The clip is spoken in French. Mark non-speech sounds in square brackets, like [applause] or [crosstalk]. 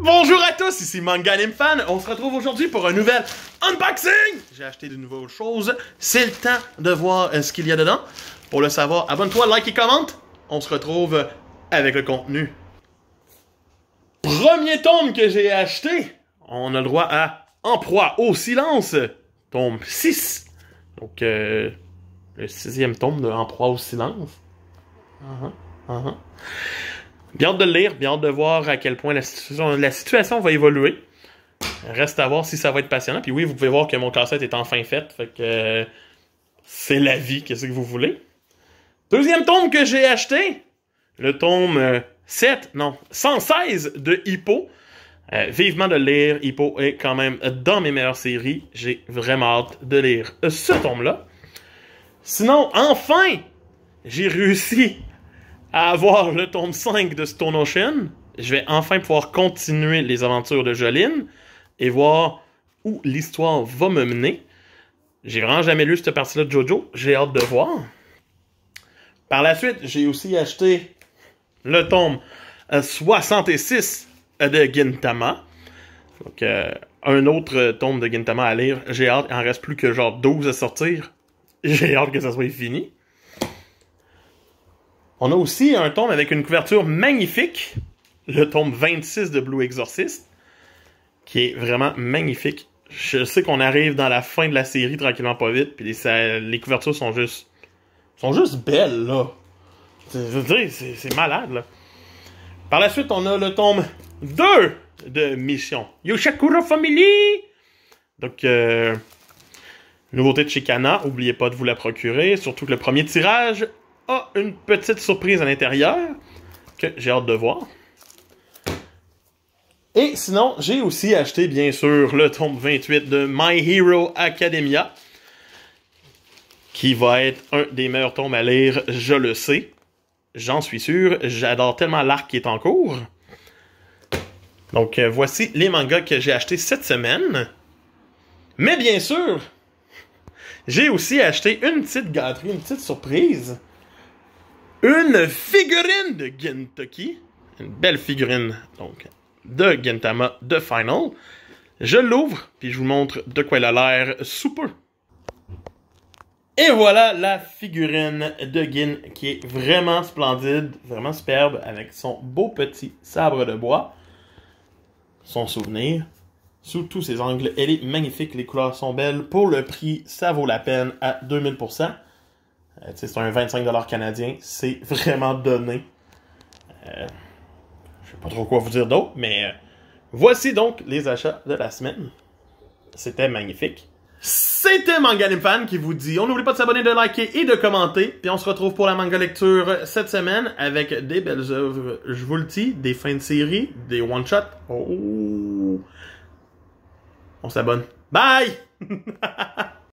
Bonjour à tous, ici Manga Fan. On se retrouve aujourd'hui pour un nouvel unboxing. J'ai acheté de nouvelles choses. C'est le temps de voir euh, ce qu'il y a dedans. Pour le savoir, abonne-toi, like et commente. On se retrouve avec le contenu. Premier tome que j'ai acheté. On a le droit à En proie au silence, tome 6. Donc, euh, le sixième tome de En proie au silence. Uh Bien hâte de le lire, bien hâte de voir à quel point la situation, va évoluer. Reste à voir si ça va être passionnant. Puis oui, vous pouvez voir que mon cassette est enfin faite. Fait que c'est la vie, qu'est-ce que vous voulez. Deuxième tome que j'ai acheté, le tome 7, euh, non, 116 de Hippo. Euh, vivement de le lire. Hippo est quand même dans mes meilleures séries. J'ai vraiment hâte de lire ce tome-là. Sinon, enfin, j'ai réussi à avoir le tome 5 de Stone Ocean, je vais enfin pouvoir continuer les aventures de Jolene et voir où l'histoire va me mener. J'ai vraiment jamais lu cette partie-là de Jojo. J'ai hâte de voir. Par la suite, j'ai aussi acheté le tome 66 euh, de Gintama. Donc, euh, un autre tome de Gintama à lire. J'ai hâte. Il en reste plus que genre 12 à sortir. J'ai hâte que ça soit fini. On a aussi un tome avec une couverture magnifique, le tome 26 de Blue Exorcist, qui est vraiment magnifique. Je sais qu'on arrive dans la fin de la série tranquillement pas vite, puis les, couvertures sont juste sont juste belles là. C'est malade là. Par la suite, on a le tome 2 de Mission Yoshakura Family. Donc euh, nouveauté de chez Kana, oubliez pas de vous la procurer, surtout que le premier tirage a une petite surprise à l'intérieur que j'ai hâte de voir. Et sinon, j'ai aussi acheté, bien sûr, le tome 28 de My Hero Academia, qui va être un des meilleurs tomes à lire, je le sais. J'en suis sûr, j'adore tellement l'arc qui est en cours. Donc, euh, voici les mangas que j'ai achetés cette semaine. Mais bien sûr, j'ai aussi acheté une petite gâterie, une petite surprise une figurine de Gintoki. une belle figurine donc de Gintama de Final. Je l'ouvre, puis je vous montre de quoi elle a l'air sous peu. Et voilà la figurine de Gin qui est vraiment splendide, vraiment superbe, avec son beau petit sabre de bois, son souvenir. Sous tous ses angles, elle est magnifique, les couleurs sont belles. Pour le prix, ça vaut la peine à 2000%. Euh, c'est un 25$ canadien. C'est [laughs] vraiment donné. Euh, je sais pas trop quoi vous dire d'autre, mais euh, voici donc les achats de la semaine. C'était magnifique. C'était MangaNimFan qui vous dit on n'oublie pas de s'abonner, de liker et de commenter. Puis on se retrouve pour la manga lecture cette semaine avec des belles œuvres, je vous le dis, des fins de série, des one-shots. Oh. On s'abonne. Bye! [laughs]